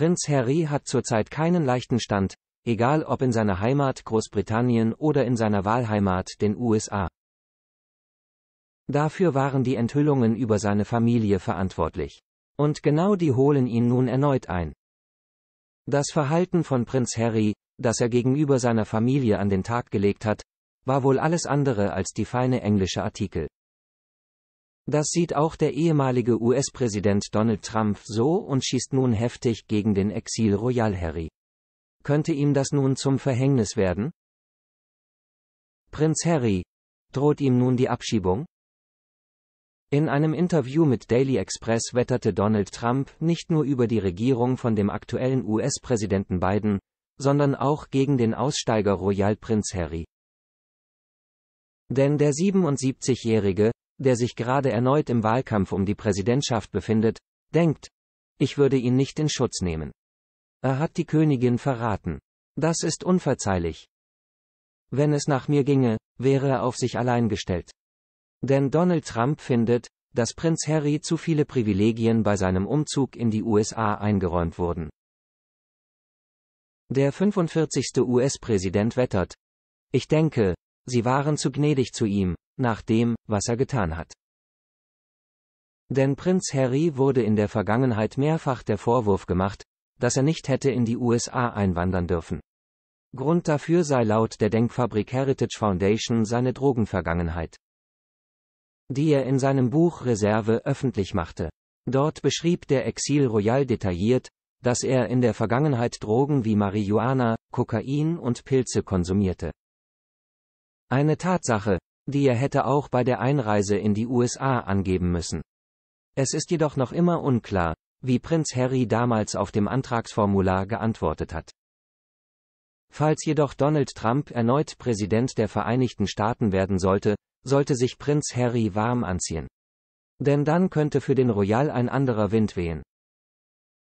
Prinz Harry hat zurzeit keinen leichten Stand, egal ob in seiner Heimat Großbritannien oder in seiner Wahlheimat den USA. Dafür waren die Enthüllungen über seine Familie verantwortlich. Und genau die holen ihn nun erneut ein. Das Verhalten von Prinz Harry, das er gegenüber seiner Familie an den Tag gelegt hat, war wohl alles andere als die feine englische Artikel. Das sieht auch der ehemalige US-Präsident Donald Trump so und schießt nun heftig gegen den Exil-Royal Harry. Könnte ihm das nun zum Verhängnis werden? Prinz Harry. Droht ihm nun die Abschiebung? In einem Interview mit Daily Express wetterte Donald Trump nicht nur über die Regierung von dem aktuellen US-Präsidenten Biden, sondern auch gegen den Aussteiger Royal Prinz Harry. Denn der 77-Jährige, der sich gerade erneut im Wahlkampf um die Präsidentschaft befindet, denkt, ich würde ihn nicht in Schutz nehmen. Er hat die Königin verraten. Das ist unverzeihlich. Wenn es nach mir ginge, wäre er auf sich allein gestellt. Denn Donald Trump findet, dass Prinz Harry zu viele Privilegien bei seinem Umzug in die USA eingeräumt wurden. Der 45. US-Präsident wettert. Ich denke, sie waren zu gnädig zu ihm, nach dem, was er getan hat. Denn Prinz Harry wurde in der Vergangenheit mehrfach der Vorwurf gemacht, dass er nicht hätte in die USA einwandern dürfen. Grund dafür sei laut der Denkfabrik Heritage Foundation seine Drogenvergangenheit, die er in seinem Buch Reserve öffentlich machte. Dort beschrieb der Exil Royal detailliert, dass er in der Vergangenheit Drogen wie Marihuana, Kokain und Pilze konsumierte. Eine Tatsache, die er hätte auch bei der Einreise in die USA angeben müssen. Es ist jedoch noch immer unklar, wie Prinz Harry damals auf dem Antragsformular geantwortet hat. Falls jedoch Donald Trump erneut Präsident der Vereinigten Staaten werden sollte, sollte sich Prinz Harry warm anziehen. Denn dann könnte für den Royal ein anderer Wind wehen.